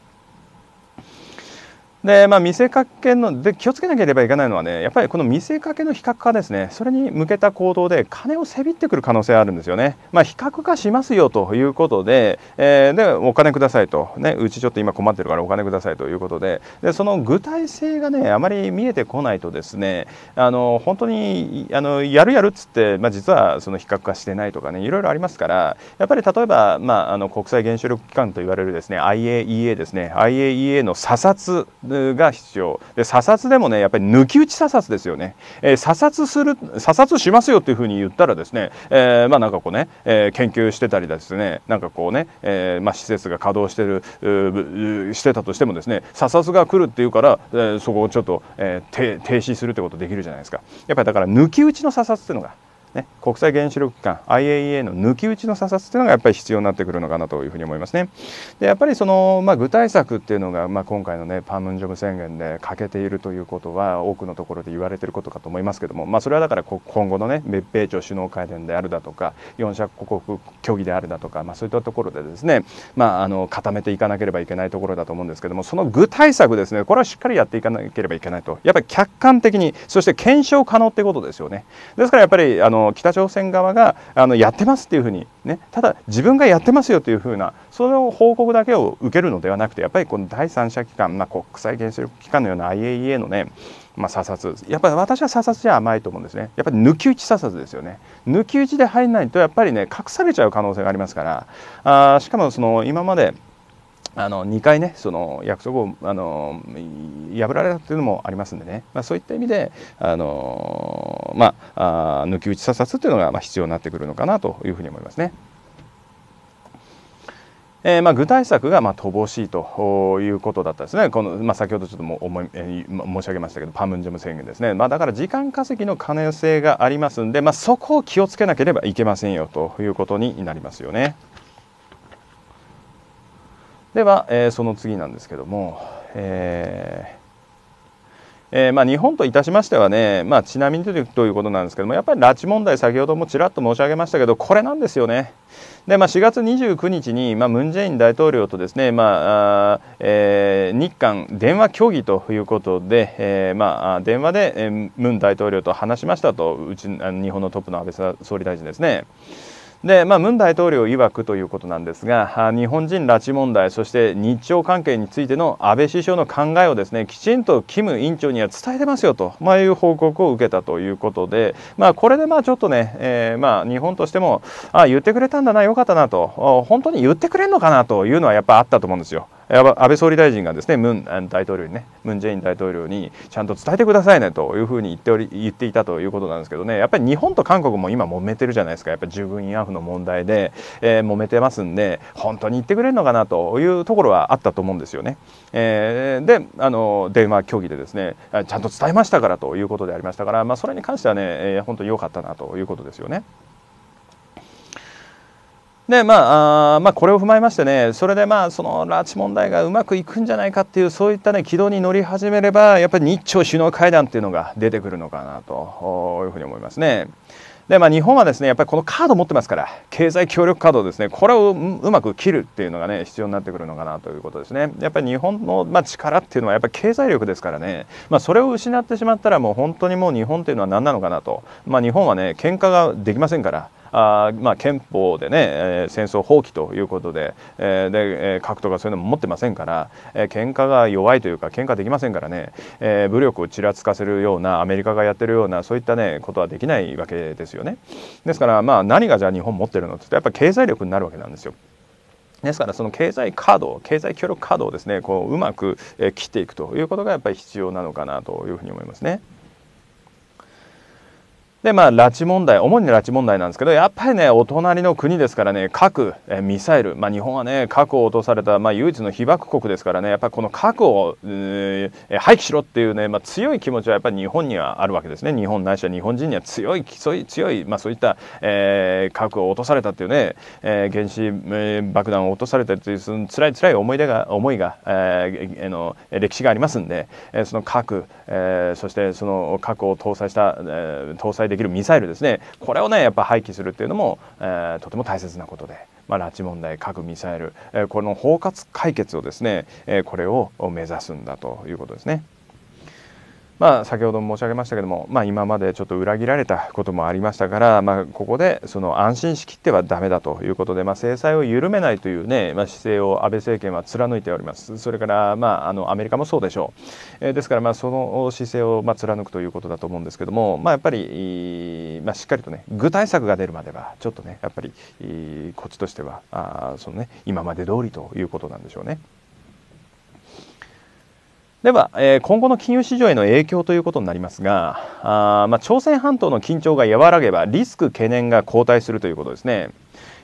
でまあ、見せかけので気をつけなければいけないのはねやっぱりこの見せかけの非核化ですねそれに向けた行動で金をせびってくる可能性あるんですよね、まあ、非核化しますよということで,、えー、でお金くださいと、ね、うちちょっと今困ってるからお金くださいということででその具体性がねあまり見えてこないとですねあの本当にあのやるやるっつって、まあ、実はその非核化してないとかねいろいろありますからやっぱり例えば、まあ、あの国際原子力機関と言われるですね IAEA ですね IAEA の査察が必要で査察でもねやっぱり抜き打ち査察ですよね、えー、査察する査察しますよっていうふうに言ったらですね、えー、まあなんかこうね、えー、研究してたりですねなんかこうね、えー、まあ施設が稼働してるしてたとしてもですね査察が来るっていうから、えー、そこをちょっと、えー、停止するってことできるじゃないですかやっぱりだから抜き打ちの査察っていうのがね、国際原子力機関 IAEA の抜き打ちの査察というのがやっぱり必要になってくるのかなというふうに思いますね。でやっぱりその、まあ、具体策っていうのが、まあ、今回のねパンムンジョム宣言で欠けているということは多くのところで言われていることかと思いますけども、まあ、それはだから今後のね米米朝首脳会談であるだとか4者国協議であるだとか、まあ、そういったところでですね、まあ、あの固めていかなければいけないところだと思うんですけどもその具体策ですねこれはしっかりやっていかなければいけないとやっぱり客観的にそして検証可能ってことですよね。ですからやっぱりあのの北朝鮮側があのやってますっていうふうに、ね、ただ自分がやってますよというふうなその報告だけを受けるのではなくてやっぱりこの第三者機関、まあ、国際原子力機関のような IAEA のねまあ、査察やっぱり私は査察じゃ甘いと思うんですねやっぱり抜き打ち査察ですよね抜き打ちで入らないとやっぱりね隠されちゃう可能性がありますからあしかもその今まであの2回ねその約束をあの破られたというのもありますんでね、まあ、そういった意味であの、まあ、あ抜き打ち査察というのがまあ必要になってくるのかなというふうに思いますね。えー、まあ具体策がまあ乏しいということだったですね、このまあ、先ほどちょっとも思い、えー、申し上げましたけど、パムンジョム宣言ですね、まあ、だから時間稼ぎの可能性がありますんで、まあ、そこを気をつけなければいけませんよということになりますよね。では、えー、その次なんですけども、えーえー、まあ、日本といたしましてはね、まあ、ちなみにということなんですけどもやっぱり拉致問題先ほどもちらっと申し上げましたけどこれなんですよね。で、まあ、4月29日に、ムン・ジェイン大統領とですね、まあえー、日韓電話協議ということで、えーまあ、電話でムン大統領と話しましたとうち日本のトップの安倍総理大臣ですね。で、まあ、文大統領曰くということなんですが日本人拉致問題そして日朝関係についての安倍首相の考えをですねきちんとキム委員長には伝えてますよと、まあ、いう報告を受けたということで、まあ、これでまあちょっとね、えー、まあ日本としてもあ言ってくれたんだなよかったなと本当に言ってくれるのかなというのはやっぱあったと思うんですよ。安倍総理大臣がですねムン大統領にねムン・ジェイン大統領にちゃんと伝えてくださいねというふうに言っており言っていたということなんですけどねやっぱり日本と韓国も今揉めてるじゃないですかやっぱり従軍慰安婦の問題で、えー、揉めてますんで本当に言ってくれるのかなというところはあったと思うんですよね。えー、であの電話協議でですねちゃんと伝えましたからということでありましたから、まあ、それに関してはね、えー、本当に良かったなということですよね。でまあまあ、これを踏まえましてねそれでまあその拉致問題がうまくいくんじゃないかっていうそういったね軌道に乗り始めればやっぱり日朝首脳会談っていうのが出てくるのかなというふうに思いますね。でまあ、日本はですねやっぱりこのカード持ってますから経済協力カードですねこれをうまく切るっていうのがね必要になってくるのかなということですねやっぱり日本の、まあ、力っていうのはやっぱり経済力ですからね、まあ、それを失ってしまったらもう本当にもう日本っていうのは何なのかなと、まあ、日本はね喧嘩ができませんからあまあ、憲法でね、えー、戦争放棄ということで,、えー、で、えー、核とかそういうのも持ってませんから、えー、喧嘩が弱いというか喧嘩できませんからね、えー、武力をちらつかせるようなアメリカがやってるようなそういったねことはできないわけですよね。ですから、まあ、何がじゃあ日本持ってるのってやっぱ経済力になるわけなんですよ。ですからその経済カード経済協力カードをですねこううまく切っていくということがやっぱり必要なのかなというふうに思いますね。でまあ拉致問題主に拉致問題なんですけどやっぱりねお隣の国ですからね核えミサイル、まあ、日本はね核を落とされた、まあ、唯一の被爆国ですからねやっぱりこの核を、えー、廃棄しろっていうね、まあ、強い気持ちはやっぱり日本にはあるわけですね日本ないしは日本人には強い強い強い、まあ、そういった、えー、核を落とされたっていうね、えー、原子、えー、爆弾を落とされたっていうその辛い辛い思い出が思いが、えー、えの歴史がありますんで、えー、その核、えー、そしてその核を搭載した、えー、搭載できできるミサイルですねこれをねやっぱ廃棄するっていうのも、えー、とても大切なことで。まあ、拉致問題核ミサイル、えー、この包括解決をですね、えー、これを目指すんだということですね。まあ、先ほども申し上げましたけども、まあ、今までちょっと裏切られたこともありましたから、まあ、ここでその安心しきってはだめだということで、まあ、制裁を緩めないというね、ねまあ、姿勢を安倍政権は貫いておりますそれから、まあ、あのアメリカもそうでしょう、えー、ですから、まあ、その姿勢をまあ貫くということだと思うんですけども、まあ、やっぱり、まあ、しっかりと、ね、具体策が出るまではちょっとねやっぱりこっちとしてはあその、ね、今まで通りということなんでしょうね。では、えー、今後の金融市場への影響ということになりますがあ、まあ、朝鮮半島の緊張が和らげばリスク懸念が後退するということですね。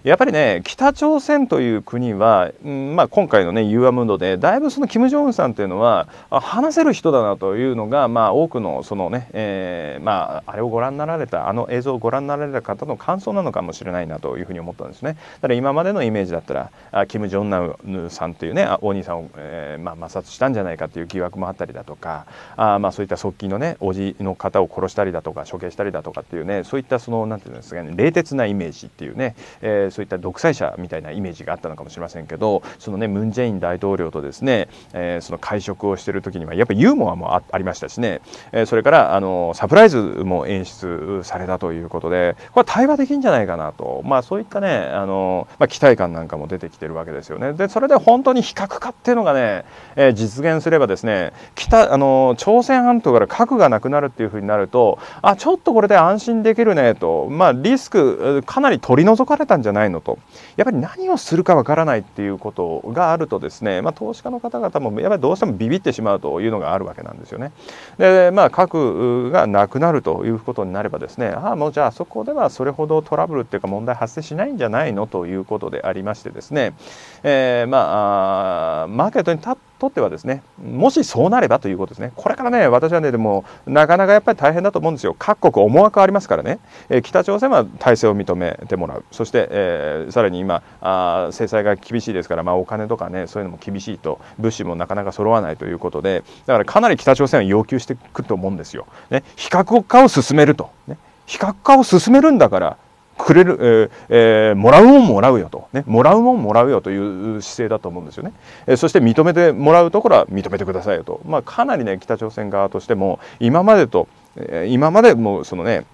やっぱりね北朝鮮という国は、うんまあ、今回のね融アムードでだいぶその金正恩さんというのは話せる人だなというのが、まあ、多くのそのね、えー、まあ、あれをご覧になられたあの映像をご覧になられた方の感想なのかもしれないなというふうに思ったんですね。だから今までのイメージだったらあ金正恩さんというねお兄さんを、えー、まあ、抹殺したんじゃないかという疑惑もあったりだとかあ、まあ、そういった側近のねおじの方を殺したりだとか処刑したりだとかっていうねそういったそのなんていうんですかね冷徹なイメージっていうね、えーそういった独裁者みたいなイメージがあったのかもしれませんけどそのねムン・ジェイン大統領とですね、えー、その会食をしてる時にはやっぱユーモアもあありましたしね、えー、それからあのサプライズも演出されたということでこれは対話できんじゃないかなと、まあ、そういったねあの、まあ、期待感なんかも出てきてるわけですよね。でそれで本当に非核化っていうのがね、えー、実現すればですね北あの朝鮮半島から核がなくなるっていうふうになるとあちょっとこれで安心できるねと、まあ、リスクかなり取り除かれたんじゃないないのとやっぱり何をするかわからないっていうことがあるとですね、まあ、投資家の方々もやっぱりどうしてもビビってしまうというのがあるわけなんですよね。でまあ核がなくなるということになればですねああもうじゃあそこではそれほどトラブルっていうか問題発生しないんじゃないのということでありましてですね、えー、まあマーケットに立ってとってはですねもしそうなればということですねこれからね私はねでもなかなかやっぱり大変だと思うんですよ各国思惑ありますからね、え北朝鮮は体制を認めてもらうそして、えー、さらに今あ制裁が厳しいですから、まあ、お金とかねそういうのも厳しいと物資もなかなか揃わないということでだからかなり北朝鮮は要求してくると思うんですよ。ね、非核化を進めると、ね、非核化を進めるんだからくれる、えー、えー、もらうもんもらうよと、ね、もらうもんもらうよという姿勢だと思うんですよね、えー、そして認めてもらうところは認めてくださいよと、まあ、かなりね北朝鮮側としても今までと、えー、今までもそのね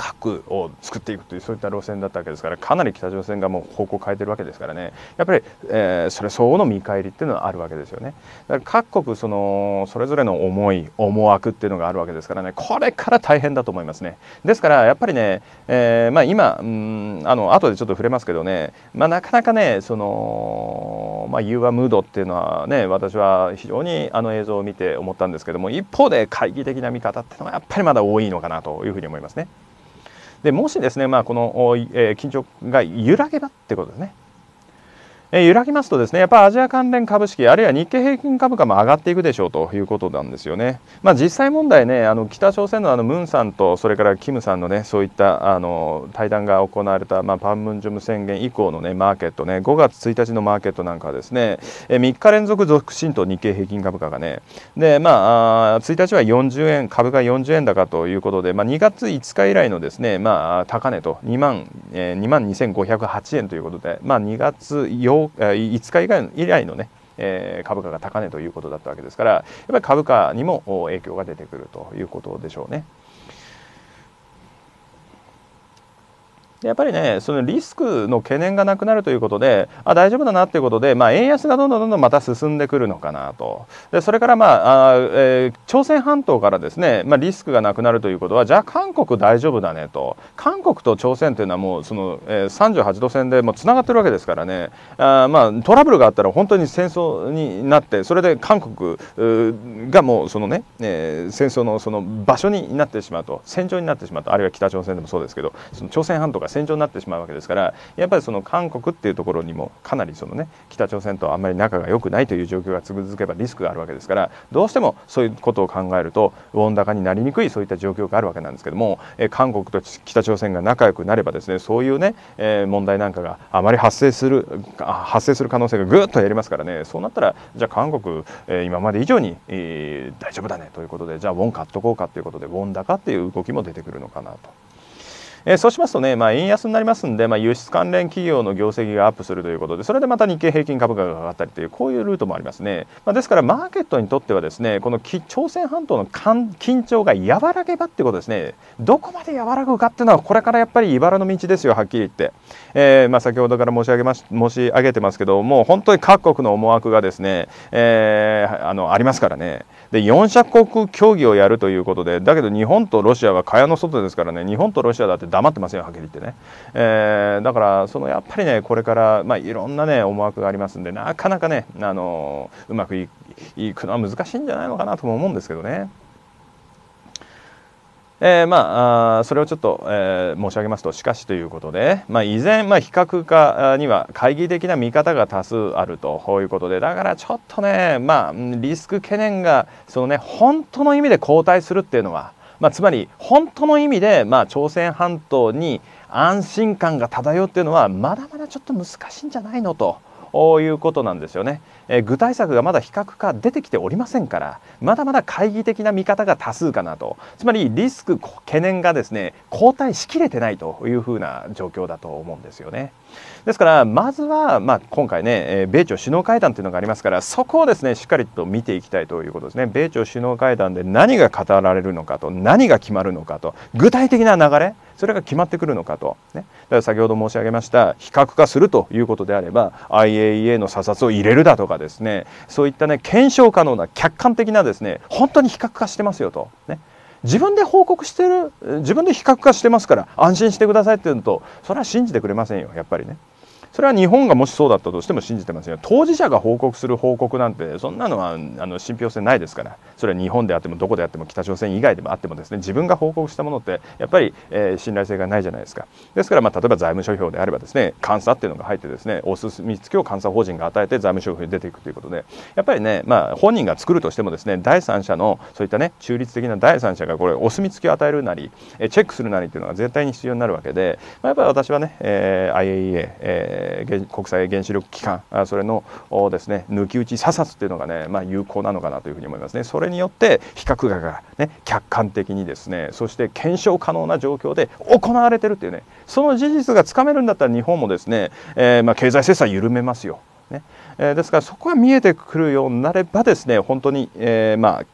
核を作っていくというそういった路線だったわけですからかなり北朝鮮がもう方向を変えてるわけですからねやっぱり、えー、それ相応の見返りっていうのはあるわけですよねだから各国そのそれぞれの思い思惑っていうのがあるわけですからねこれから大変だと思いますねですからやっぱりね、えー、まあ今、うん、あの後でちょっと触れますけどね、まあ、なかなかねその、まあ、融和ムードっていうのはね私は非常にあの映像を見て思ったんですけども一方で懐疑的な見方っていうのはやっぱりまだ多いのかなというふうに思いますね。でもしですね、まあ、この、えー、緊張が揺らげばってことですねえ揺らぎますとですねやっぱアジア関連株式あるいは日経平均株価も上がっていくでしょうということなんですよね。まあ、実際問題ねあの北朝鮮のあのムンさんとそれからキムさんのねそういったあの対談が行われた、まあ、パンムンジョム宣言以降のねマーケットね5月1日のマーケットなんかはですねえ3日連続続進と日経平均株価がねでまあ1日は40円株が40円高ということで、まあ、2月5日以来のですね、まあ、高値と2万,、えー、2万2508円ということで、まあ、2月8日5日以外以来のねえ株価が高値ということだったわけですからやっぱり株価にも影響が出てくるということでしょうね。やっぱりねそのリスクの懸念がなくなるということであ大丈夫だなということで、まあ、円安がどんどんどんどんまた進んでくるのかなとでそれから、まああ、えー、朝鮮半島からですね、まあ、リスクがなくなるということはじゃあ韓国大丈夫だねと韓国と朝鮮というのはもうその、えー、38度線でつながってるわけですからねあ、まあ、トラブルがあったら本当に戦争になってそれで韓国がもうそのね、えー、戦争のその場所になってしまうと戦場になってしまうとあるいは北朝鮮でもそうですけどその朝鮮半島が戦場になってしまうわけですからやっぱりその韓国っていうところにもかなりそのね北朝鮮とあんまり仲が良くないという状況が続けばリスクがあるわけですからどうしてもそういうことを考えると温暖化になりにくいそういった状況があるわけなんですけども、え韓国と北朝鮮が仲良くなればですねそういうね、え問題なんかがあまり発生する発生する可能性がぐっと減りますからねそうなったらじゃあ韓国、え今まで以上に、えー、大丈夫だねということでじゃあウォン買っとこうかということでウォン高っていう動きも出てくるのかなと。えそうしますとね、まあ、円安になりますんで、まあ、輸出関連企業の業績がアップするということでそれでまた日経平均株価が上がったりというこういうルートもありますね、まあ、ですからマーケットにとってはですねこの朝鮮半島の緊張が和らげばってことですねどこまで和らぐかっていうのはこれからやっぱり茨の道ですよはっきり言って、えー、まあ、先ほどから申し上げまし申し上げてますけどもう本当に各国の思惑がですね、えー、あのありますからね。で4者国協議をやるということでだけど日本とロシアは蚊帳の外ですからね日本とロシアだって黙ってませんよはっきり言ってね、えー、だからそのやっぱりねこれから、まあ、いろんなね思惑がありますんでなかなかねあのうまくいくのは難しいんじゃないのかなとも思うんですけどね。えー、まあ、それをちょっと、えー、申し上げますとしかしということで、まあ、依然、まあ、非核化には懐疑的な見方が多数あるということでだからちょっとね、まあ、リスク懸念がその、ね、本当の意味で後退するっていうのは、まあ、つまり本当の意味で、まあ、朝鮮半島に安心感が漂うっていうのはまだまだちょっと難しいんじゃないのと。いうことなんですよね、えー、具体策がまだ非核化出てきておりませんからまだまだ懐疑的な見方が多数かなとつまりリスク懸念がですね後退しきれてないというふうな状況だと思うんですよね。ですからまずは、まあ、今回ね、え米朝首脳会談というのがありますからそこをですねしっかりと見ていきたいということですね米朝首脳会談で何が語られるのかと何が決まるのかと具体的な流れそれが決まってくるのかと、ね、だから先ほど申し上げました非核化するということであれば IAEA の査察を入れるだとかですねそういったね検証可能な客観的なですね本当に非核化してますよと、ね、自分で報告してる自分で比較化してますから安心してくださいって言うとそれは信じてくれませんよやっぱりね。それは日本がもしそうだったとしても信じてますよ当事者が報告する報告なんてそんなのはあの信憑性ないですからそれは日本であってもどこであっても北朝鮮以外でもあってもですね自分が報告したものってやっぱり、えー、信頼性がないじゃないですかですから、まあ、例えば財務諸表であればですね監査っていうのが入ってですねお墨付きを監査法人が与えて財務諸表に出ていくということでやっぱりね、まあ、本人が作るとしてもですね第三者のそういったね中立的な第三者がこれお墨付きを与えるなりチェックするなりっていうのが絶対に必要になるわけで、まあ、やっぱり私はね、えー、IAEA、えーえー、国際原子力機関あそれのですね抜き打ち査察というのがね、まあ、有効なのかなというふうに思いますね。それによって比較がが、ね、客観的にですねそして検証可能な状況で行われてるっていうねその事実がつかめるんだったら日本もですね、えー、まあ、経済制裁緩めますよ。ねえー、ですからそこが見えてくるようになればですね本当に、えー、まあ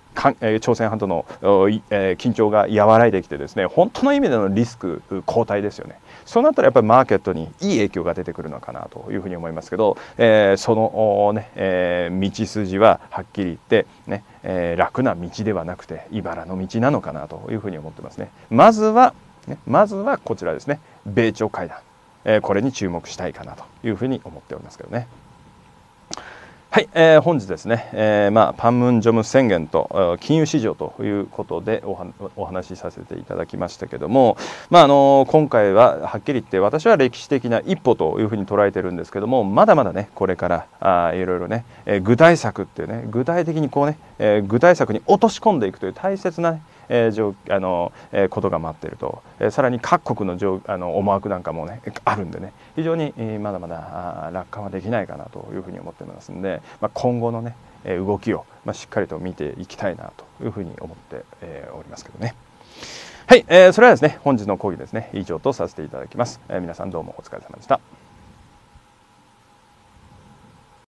朝鮮半島の緊張が和らいできてですね本当の意味でのリスク後退ですよね。そうなったらやっぱりマーケットにいい影響が出てくるのかなというふうに思いますけど、えー、そのね、えー、道筋ははっきり言ってね、えー、楽な道ではなくて茨の道なのかなというふうに思ってますね。まずは、ね、まずはこちらですね米朝会談、えー、これに注目したいかなというふうに思っておりますけどね。はい、えー、本日ですね、えーまあ、パンムンジョム宣言と金融市場ということでおはお話しさせていただきましたけども、まああの今回ははっきり言って私は歴史的な一歩というふうに捉えてるんですけどもまだまだねこれからあいろいろね、えー、具体策っていうね具体的にこうね、えー、具体策に落とし込んでいくという大切な、ね、えー、あの、えー、ことが待っていると、えー、さらに各国のじ状あの思惑なんかもねあるんでね非常に、えー、まだまだあ楽観はできないかなというふうに思ってますんで、まあ、今後のねえ動きを、まあ、しっかりと見ていきたいなというふうに思って、えー、おりますけどね。はい、えー、それはですね本日の講義ですね以上とさせていただきます、えー、皆さんどうもお疲れ様でした。